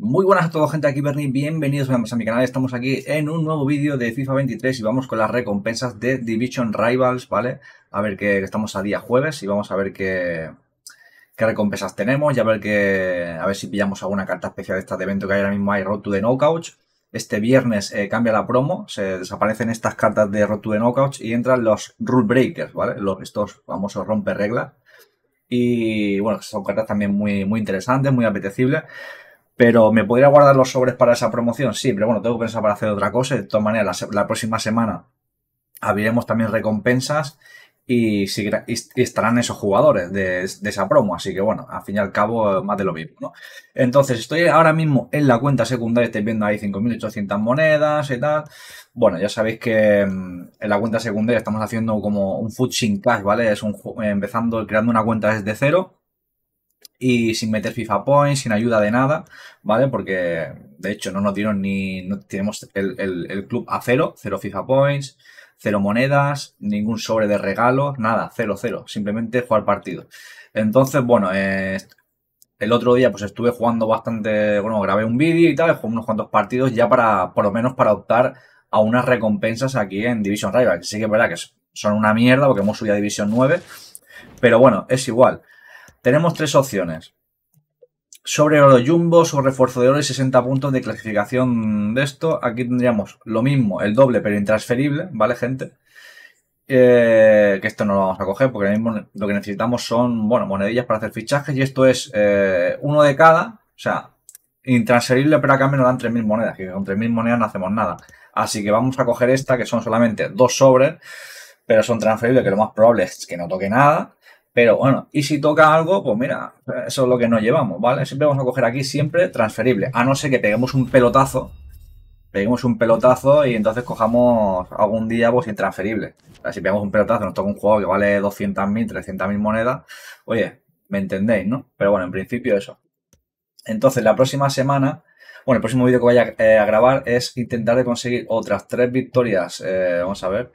Muy buenas a todos, gente aquí Bernie, bienvenidos a mi canal, estamos aquí en un nuevo vídeo de FIFA 23 y vamos con las recompensas de Division Rivals, ¿vale? A ver que estamos a día jueves y vamos a ver qué, qué recompensas tenemos y a ver que a ver si pillamos alguna carta especial de este evento que hay ahora mismo hay Road to the Knockout. Este viernes eh, cambia la promo, se desaparecen estas cartas de Road to the Knockout y entran los Rule Breakers, ¿vale? Los, estos famosos romper reglas. Y bueno, son cartas también muy, muy interesantes, muy apetecibles. Pero me podría guardar los sobres para esa promoción, sí, pero bueno, tengo que pensar para hacer otra cosa. De todas maneras, la, próxima semana abriremos también recompensas y, si estarán esos jugadores de, esa promo. Así que bueno, al fin y al cabo, más de lo mismo, Entonces, estoy ahora mismo en la cuenta secundaria, estáis viendo ahí 5.800 monedas y tal. Bueno, ya sabéis que mm, en la cuenta secundaria estamos haciendo como un Food Cash, ¿vale? Es un empezando, creando una cuenta desde cero y sin meter FIFA Points, sin ayuda de nada, ¿vale? Porque de hecho no nos dieron ni. No tenemos el, club a cero, cero FIFA Points, cero monedas, ningún sobre de regalo, nada, cero, cero. Simplemente jugar partido. Entonces, bueno, eh, el otro día pues estuve jugando bastante. Bueno, grabé un vídeo y tal, jugué unos cuantos partidos ya para, por lo menos, para optar a unas recompensas aquí en Division Rival. Que sí que es verdad que son una mierda porque hemos subido a División 9. Pero bueno, es igual. Tenemos tres opciones. Sobre oro jumbo, sobre refuerzo de oro y 60 puntos de clasificación de esto. Aquí tendríamos lo mismo, el doble, pero intransferible, ¿vale, gente? Eh, que esto no lo vamos a coger porque lo que necesitamos son, bueno, monedillas para hacer fichajes y esto es eh, uno de cada, o sea, intransferible, pero acá me nos dan 3.000 monedas, que con 3.000 monedas no hacemos nada. Así que vamos a coger esta, que son solamente dos sobres, pero son transferibles, que lo más probable es que no toque nada. Pero bueno, y si toca algo, pues mira, eso es lo que nos llevamos, ¿vale? Siempre vamos a coger aquí siempre transferible, a no ser que peguemos un pelotazo, peguemos un pelotazo y entonces cojamos algún día pues intransferible. O si pegamos un pelotazo, nos toca un juego que vale 200.000, 300.000 monedas, oye, me entendéis, ¿no? Pero bueno, en principio eso. Entonces, la próxima semana, bueno, el próximo vídeo que vaya eh, a grabar es intentar de conseguir otras tres victorias, eh, vamos a ver,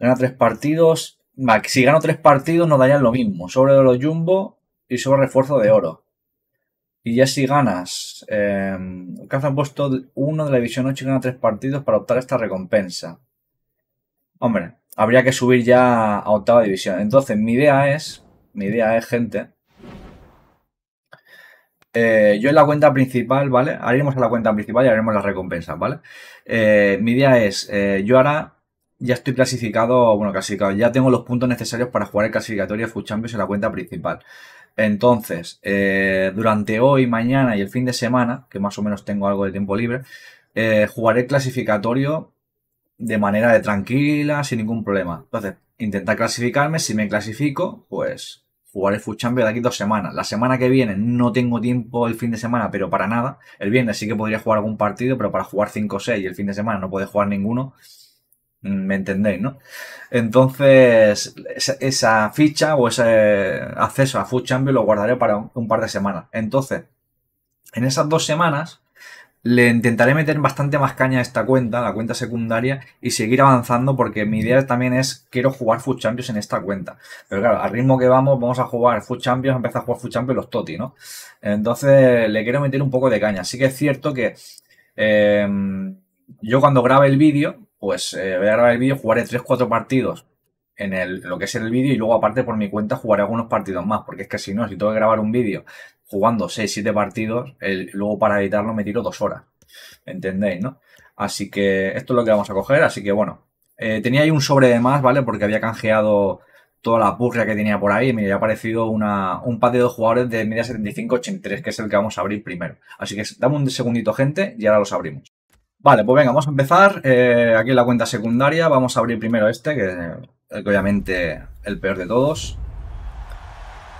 ganar tres partidos si gano tres partidos nos darían lo mismo, sobre de los jumbo y sobre refuerzo de oro. Y ya si ganas, eh, em, Caza puesto uno de la división 8 y gana tres partidos para optar esta recompensa. Hombre, habría que subir ya a octava división. Entonces, mi idea es, mi idea es, gente, eh, yo en la cuenta principal, ¿vale? Ahora iremos a la cuenta principal y haremos las recompensas, ¿vale? Eh, mi idea es, eh, yo ahora ya estoy clasificado, bueno, clasificado, ya tengo los puntos necesarios para jugar el clasificatorio Food Champions en la cuenta principal. Entonces, eh, durante hoy, mañana y el fin de semana, que más o menos tengo algo de tiempo libre, eh, jugaré el clasificatorio de manera tranquila, sin ningún problema. Entonces, intentar clasificarme, si me clasifico, pues jugaré Food Champions de aquí dos semanas. La semana que viene no tengo tiempo el fin de semana, pero para nada. El viernes sí que podría jugar algún partido, pero para jugar 5 o 6 y el fin de semana no puede jugar ninguno. ¿Me entendéis, no? Entonces, esa ficha o ese acceso a Food Champions lo guardaré para un par de semanas. Entonces, en esas dos semanas le intentaré meter bastante más caña a esta cuenta, la cuenta secundaria, y seguir avanzando porque mi idea también es, quiero jugar Food Champions en esta cuenta. Pero claro, al ritmo que vamos, vamos a jugar Food Champions, empezar a jugar Food Champions los Toti, ¿no? Entonces le quiero meter un poco de caña. Así que es cierto que eh, yo cuando grabe el vídeo, pues eh, voy a grabar el vídeo, jugaré 3-4 partidos en el, lo que es el vídeo y luego aparte por mi cuenta jugaré algunos partidos más, porque es que si no, si tengo que grabar un vídeo jugando 6-7 partidos, luego para editarlo me tiro dos horas, ¿entendéis? ¿no? Así que esto es lo que vamos a coger, así que bueno, eh, tenía ahí un sobre de más, ¿vale? Porque había canjeado toda la purria que tenía por ahí. Mira, ha aparecido un par de dos jugadores de media 75-83, que es el que vamos a abrir primero. Así que dame un segundito, gente, y ahora los abrimos. Vale, pues venga, vamos a empezar. Eh, aquí en la cuenta secundaria vamos a abrir primero este, que, obviamente el peor de todos.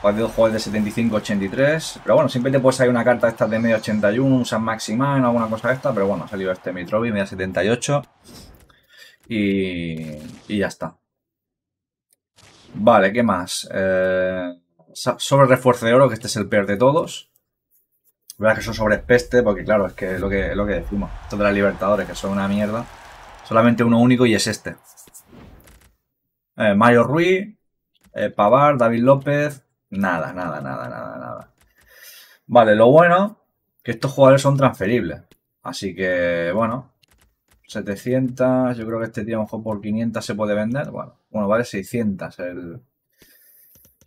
Partido juegos de 75-83. Pero bueno, siempre te puede salir una carta esta de media 81, un San Maximán, alguna cosa de esta. Pero bueno, ha salido este Mitrovi, media 78. Y, y ya está. Vale, ¿qué más? Eh, sobre refuerzo de oro, que este es el peor de todos verás que son sobre peste, porque claro, es que lo que, lo que decimos. Esto de las Libertadores, que son una mierda. Solamente uno único y es este. Eh, Mario Ruiz, eh, Pavar, David López. Nada, nada, nada, nada, nada. Vale, lo bueno que estos jugadores son transferibles. Así que, bueno, 700. Yo creo que este tío a lo mejor por 500 se puede vender. Bueno, bueno vale 600 el,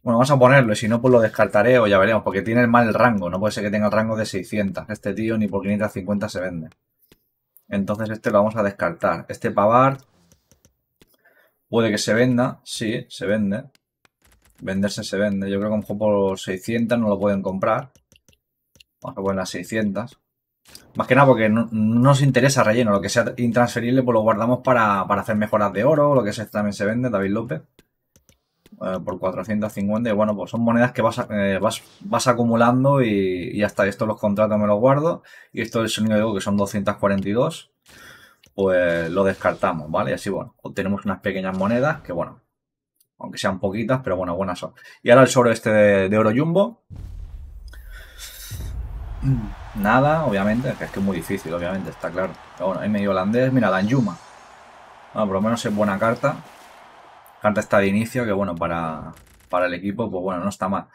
bueno, vamos a ponerlo y si no, pues lo descartaré o ya veremos, porque tiene mal el rango. No puede ser que tenga el rango de 600. Este tío ni por 550 se vende. Entonces este lo vamos a descartar. Este pavar puede que se venda. Sí, se vende. Venderse se vende. Yo creo que un juego por 600 no lo pueden comprar. Vamos a poner las 600. Más que nada porque no, nos interesa relleno. Lo que sea intransferible pues lo guardamos para, para hacer mejoras de oro. Lo que sea también se vende, David López. Eh, por 450. Y bueno, pues son monedas que vas, eh, vas, vas acumulando y, y, hasta esto los contratos me los guardo. Y esto del sonido que son 242, pues lo descartamos, ¿vale? Y así, bueno, obtenemos unas pequeñas monedas que, bueno, aunque sean poquitas, pero bueno, buenas son. Y ahora el sobre este de, oro jumbo. Nada, obviamente, es que es muy difícil, obviamente, está claro. bueno, ahí medio holandés, mira, la Anjuma. Ah, por lo menos es buena carta. Carta está de inicio, que bueno, para, el equipo, pues bueno, no está mal.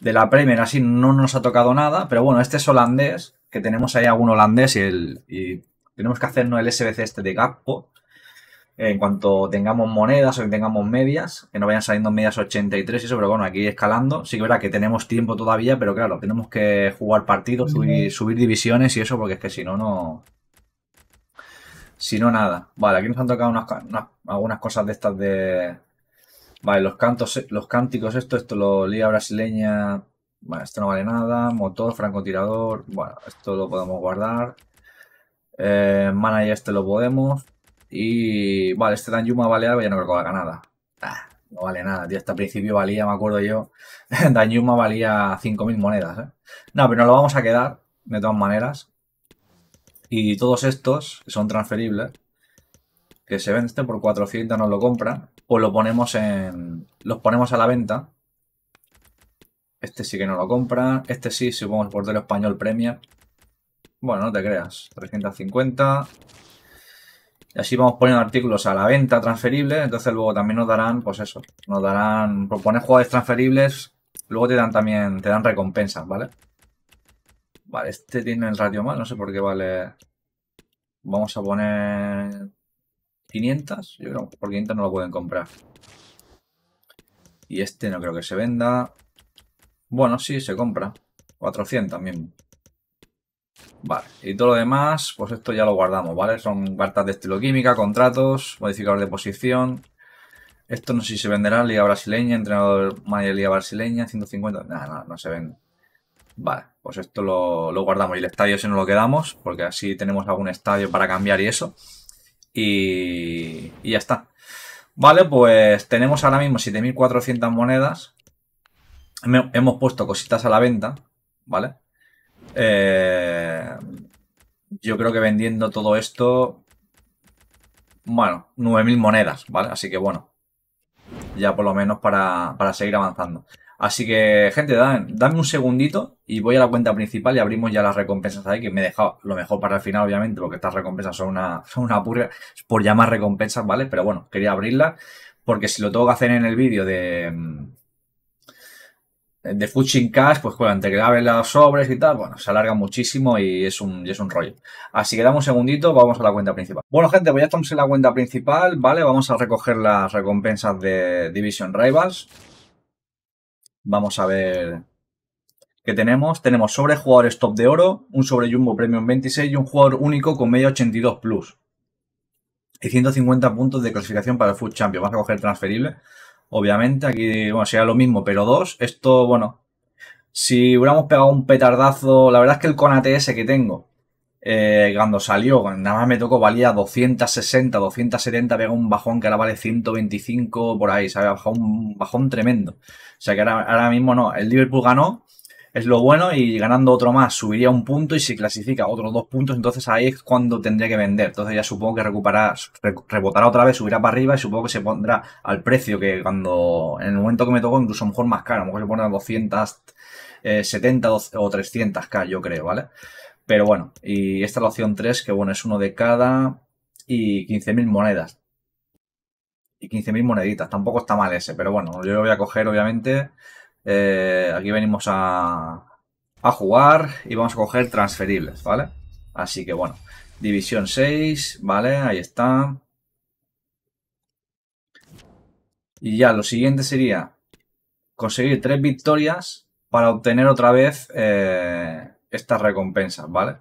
De la Premier así no nos ha tocado nada, pero bueno, este es holandés, que tenemos ahí algún holandés y, el, tenemos que hacernos el SBC este de gapo En cuanto tengamos monedas o que tengamos medias, que no vayan saliendo medias 83 y eso, pero bueno, aquí escalando. Sí que verá que tenemos tiempo todavía, pero claro, tenemos que jugar partidos, y subir divisiones y eso, porque es que si no, no, si no, nada. Vale, aquí nos han tocado unas, algunas cosas de estas de... Vale, los cantos, los cánticos, esto, esto lo lía brasileña. Vale, esto no vale nada. Motor, francotirador. Bueno, esto lo podemos guardar. Eh, manager, este lo podemos. Y vale, este Dan Yuma vale algo, ya no creo que nada. Ah, no vale nada, tío. Hasta el principio valía, me acuerdo yo. Dan Yuma valía 5.000 monedas, ¿eh? No, pero nos lo vamos a quedar, de todas maneras. Y todos estos que son transferibles, que se venden por 400, nos lo compran, o lo ponemos en, los ponemos a la venta. Este sí que no lo compra este sí, si ponemos portero español Premier. Bueno, no te creas, 350. Y así vamos poniendo artículos a la venta transferibles, entonces luego también nos darán, pues eso, nos darán, por pues poner jugadores transferibles, luego te dan también, te dan recompensas, ¿vale? Vale, este tiene el radio mal, no sé por qué vale. Vamos a poner 500. Yo creo que por 500 no lo pueden comprar. Y este no creo que se venda. Bueno, sí, se compra. 400 también. Vale, y todo lo demás, pues esto ya lo guardamos, ¿vale? Son cartas de estilo química, contratos, modificador de posición. Esto no sé si se venderá, Liga Brasileña, entrenador Mayor Liga Brasileña, 150. Nada, no, no, no se vende. Vale, pues esto lo, guardamos y el estadio si nos lo quedamos, porque así tenemos algún estadio para cambiar y eso. Y, ya está. Vale, pues tenemos ahora mismo 7.400 monedas. Hemos puesto cositas a la venta, ¿vale? Eh, yo creo que vendiendo todo esto, bueno, 9.000 monedas, ¿vale? Así que bueno, ya por lo menos para, para seguir avanzando. Así que, gente, dame un segundito y voy a la cuenta principal y abrimos ya las recompensas ahí, que me he dejado lo mejor para el final, obviamente, porque estas recompensas son una, son una por llamar recompensas, ¿vale? Pero bueno, quería abrirlas, porque si lo tengo que hacer en el vídeo de, mm, de Fuching Cash, pues bueno, te que graben las sobres y tal, bueno, se alarga muchísimo y es un, y es un rollo. Así que dame un segundito, vamos a la cuenta principal. Bueno, gente, pues ya estamos en la cuenta principal, ¿vale? Vamos a recoger las recompensas de Division Rivals. Vamos a ver qué tenemos. Tenemos sobre jugadores top de oro, un sobre Jumbo Premium 26 y un jugador único con media 82 plus. Y 150 puntos de clasificación para el Food Champion. Vas a coger transferible. Obviamente, aquí, bueno, lo mismo, pero dos. Esto, bueno, si hubiéramos pegado un petardazo, la verdad es que el con ATS que tengo eh, cuando salió, nada más me tocó, valía 260, 270, pega un bajón que ahora vale 125 por ahí, ¿sabes? Bajó un bajón tremendo. O sea que ahora, mismo no, el Liverpool ganó, es lo bueno, y ganando otro más subiría un punto y si clasifica otros dos puntos, entonces ahí es cuando tendría que vender. Entonces ya supongo que recuperará, rebotará otra vez, subirá para arriba y supongo que se pondrá al precio que cuando, en el momento que me tocó, incluso mejor más caro, a lo mejor se pone a 270 eh, o 300k, yo creo, ¿vale? Pero bueno, y esta es la opción 3, que bueno, es uno de cada y 15.000 monedas. Y 15.000 moneditas, tampoco está mal ese, pero bueno, yo lo voy a coger obviamente. Eh, aquí venimos a, jugar y vamos a coger transferibles, ¿vale? Así que bueno, división 6, ¿vale? Ahí está. Y ya, lo siguiente sería conseguir tres victorias para obtener otra vez eh, estas recompensas, ¿vale?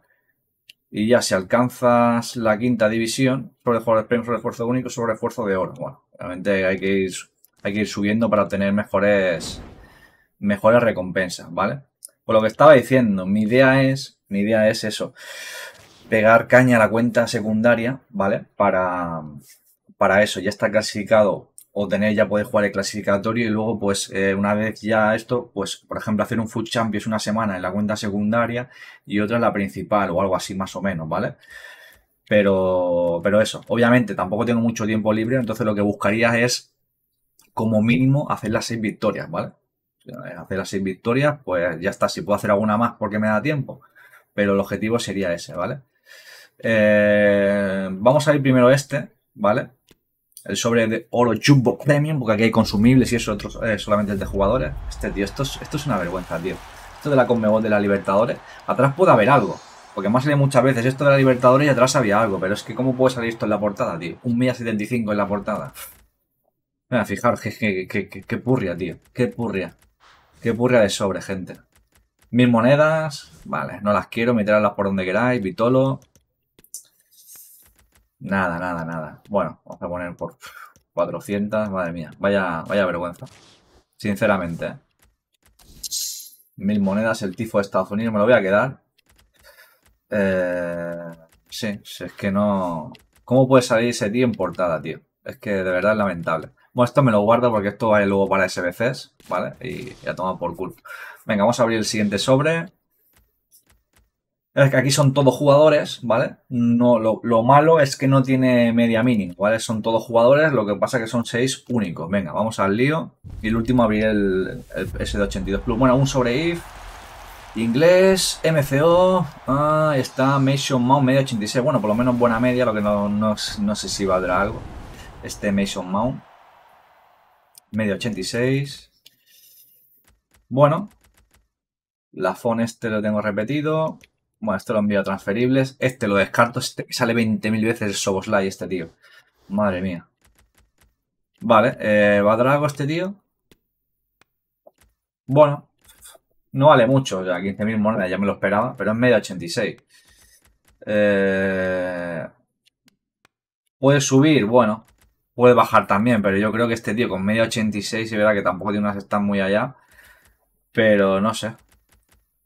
Y ya si alcanzas la quinta división, sobre refuerzo premios, esfuerzo único, sobre refuerzo de oro. Bueno, realmente hay que ir, hay que ir subiendo para obtener mejores, mejores recompensas, ¿vale? Por pues lo que estaba diciendo, mi idea es, mi idea es eso, pegar caña a la cuenta secundaria, ¿vale? Para, para eso, ya está clasificado o tener ya poder jugar el clasificatorio y luego pues eh, una vez ya esto pues por ejemplo hacer un Food Champions una semana en la cuenta secundaria y otra en la principal o algo así más o menos, ¿vale? Pero, pero eso, obviamente tampoco tengo mucho tiempo libre, entonces lo que buscaría es como mínimo hacer las seis victorias, ¿vale? Hacer las seis victorias, pues ya está, si puedo hacer alguna más porque me da tiempo, pero el objetivo sería ese, ¿vale? Eh, vamos a ir primero este, ¿vale? el sobre de oro Jumbo Premium, porque aquí hay consumibles y eso otros, eh, solamente el de jugadores. Este tío, esto es, esto es una vergüenza, tío. Esto de la Conmebol de la Libertadores, atrás puede haber algo. Porque más ha salido muchas veces esto de la Libertadores y atrás había algo. Pero es que ¿cómo puede salir esto en la portada, tío? Un 75 en la portada. Mira, fijaros, Qué purria, tío. Qué purria. Qué purria de sobre, gente. Mil monedas. Vale, no las quiero. Meterlas por donde queráis. Vitolo. Nada, nada, nada. Bueno, vamos a poner por 400. Madre mía, vaya, vaya vergüenza. Sinceramente. ¿eh? Mil monedas, el tifo de Estados Unidos, me lo voy a quedar. Eh, sí, es que no... ¿Cómo puede salir ese tío en portada, tío? Es que de verdad es lamentable. Bueno, esto me lo guardo porque esto va luego para SBCs, ¿vale? Y ya toma por culo. Venga, vamos a abrir el siguiente sobre es que aquí son todos jugadores, ¿vale? No, lo, malo es que no tiene media mini ¿vale? Son todos jugadores, lo que pasa que son seis únicos. Venga, vamos al lío. Y el último abrir el, SD82 Plus. Bueno, un sobre if. Inglés, MCO, ah, está Mason Mount, media 86. Bueno, por lo menos buena media, lo que no, sé si valdrá algo. Este Mason Mount, media 86. Bueno, la Phone este lo tengo repetido. Bueno, esto lo envío a transferibles. Este lo descarto. Este sale 20.000 veces el Soboslay, este tío. Madre mía. Vale, eh, ¿va a Drago este tío? Bueno, no vale mucho. Ya 15.000 monedas, ya me lo esperaba, pero es medio 86. Eh, puede subir, bueno. Puede bajar también, pero yo creo que este tío con medio 86 Y verá que tampoco tiene unas están muy allá. Pero no sé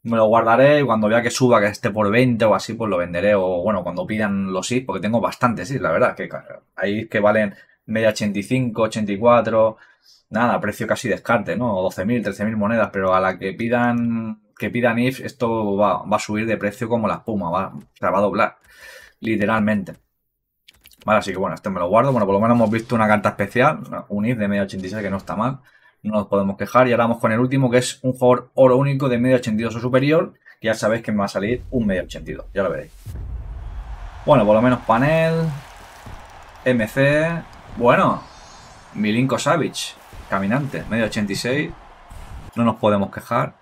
me lo guardaré y cuando vea que suba, que esté por 20 o así, pues lo venderé. O bueno, cuando pidan los ifs porque tengo bastantes sí la verdad, que hay que valen media 85, 84, nada, precio casi descarte, ¿no? 12.000, 13.000 monedas, pero a la que pidan que pidan IF, esto va, a subir de precio como la espuma, va, o va a doblar, literalmente. Vale, así que bueno, este me lo guardo. Bueno, por lo menos hemos visto una carta especial, un IF de media 86 que no está mal no nos podemos quejar. Y ahora vamos con el último, que es un jugador oro único de medio 82 o superior, que ya sabéis que me va a salir un medio 82, ya lo veréis. Bueno, por lo menos panel, MC, bueno, Milinko Savic, caminante, medio 86, no nos podemos quejar.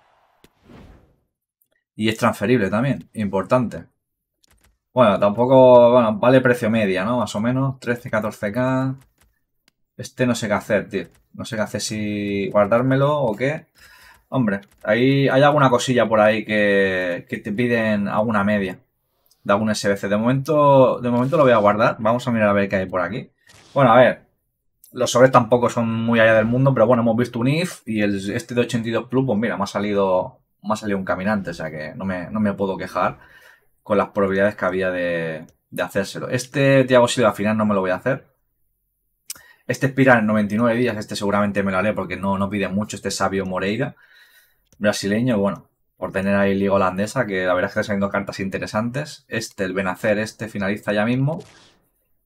Y es transferible también, importante. Bueno, tampoco, bueno, vale precio media, ¿no? Más o menos, 13, 14k. Este no sé qué hacer, tío. No sé qué hacer, si guardármelo o qué. Hombre, ahí hay alguna cosilla por ahí que, te piden alguna media de algún SBC. De momento, de momento lo voy a guardar. Vamos a mirar a ver qué hay por aquí. Bueno, a ver. Los sobres tampoco son muy allá del mundo, pero bueno, hemos visto un IF y este de 82 Plus, pues mira, me ha salido, ha salido un caminante, o sea que no me, puedo quejar con las probabilidades que había de, de hacérselo. Este tío, si al final no me lo voy a hacer. Este espiral en 99 días, este seguramente me lo haré porque no, pide mucho este sabio Moreira, brasileño, bueno, por tener ahí liga holandesa, que la verdad es que está saliendo cartas interesantes. Este, el Benacer, este finaliza ya mismo,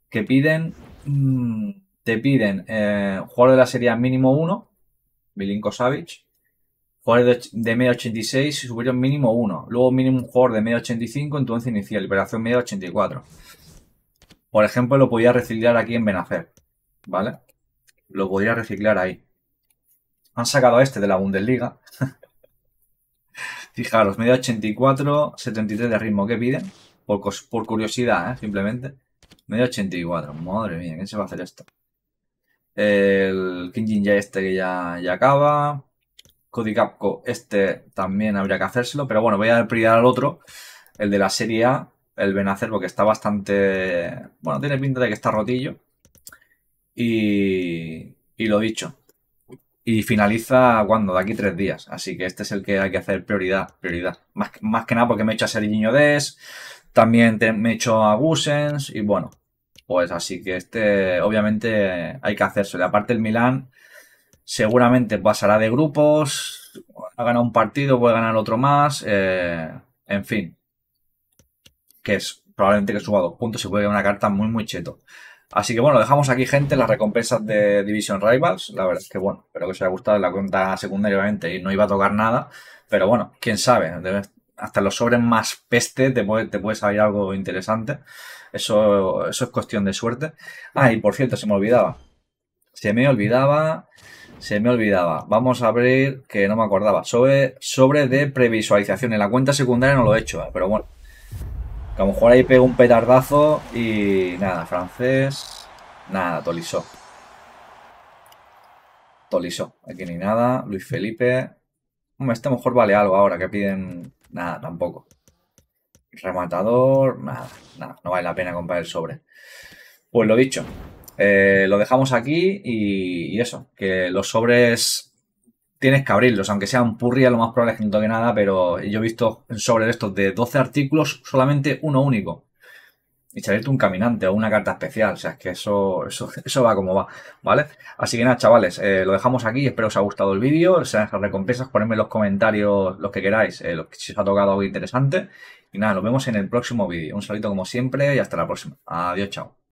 que piden, mm, te piden eh, jugador de la serie mínimo 1, Milinko Savic, jugador de, medio 86 y superior mínimo 1, luego mínimo un jugador de medio 85 en tu once inicial, liberación medio 84. Por ejemplo, lo podía reciclar aquí en Benacer. ¿vale? Lo podría reciclar ahí. Han sacado a este de la Bundesliga. Fijaros, medio 84, 73 de ritmo que piden. Por, por curiosidad, ¿eh? simplemente. Media 84. Madre mía, ¿quién se va a hacer esto? El Jin ya este que ya, ya acaba. Cody Capco este también habría que hacérselo. Pero bueno, voy a priorizar al otro. El de la Serie A, el Benacer, porque está bastante... Bueno, tiene pinta de que está rotillo. Y, lo dicho. Y finaliza cuando, de aquí tres días. Así que este es el que hay que hacer prioridad, prioridad. Más, que nada porque me he hecho a Serginho Des, también me he hecho a Gusens y bueno, pues así que este obviamente hay que hacerse. Aparte el Milan seguramente pasará de grupos, ha ganado un partido, puede ganar otro más, eh, en fin. Que es probablemente que suba dos puntos Se puede una carta muy muy cheto. Así que bueno, dejamos aquí, gente, las recompensas de Division Rivals. La verdad es que bueno, espero que os haya gustado la cuenta secundaria, obviamente, y no iba a tocar nada. Pero bueno, quién sabe, hasta los sobres más peste te puede, te salir algo interesante. Eso, eso es cuestión de suerte. Ah, y por cierto, se me olvidaba. Se me olvidaba. Se me olvidaba. Vamos a abrir, que no me acordaba. Sobre, sobre de previsualización. En la cuenta secundaria no lo he hecho, ¿eh? pero bueno, que a lo mejor ahí pego un petardazo y nada, francés. Nada, Tolisó. Tolisó. aquí ni nada. Luis Felipe. este a lo mejor vale algo ahora que piden. Nada, tampoco. Rematador, nada, nada. No vale la pena comprar el sobre. Pues lo dicho, eh, lo dejamos aquí y, eso, que los sobres tienes que abrirlos, aunque sean purria, lo más probable es que no toque nada, pero yo he visto sobre estos de 12 artículos solamente uno único. Y salirte un caminante o una carta especial, o sea, es que eso, eso, va como va, ¿vale? Así que nada, chavales, eh, lo dejamos aquí, espero os haya gustado el vídeo, Las recompensas, ponedme en los comentarios los que queráis, eh, que si os ha tocado algo interesante. Y nada, nos vemos en el próximo vídeo. Un saludo como siempre y hasta la próxima. Adiós, chao.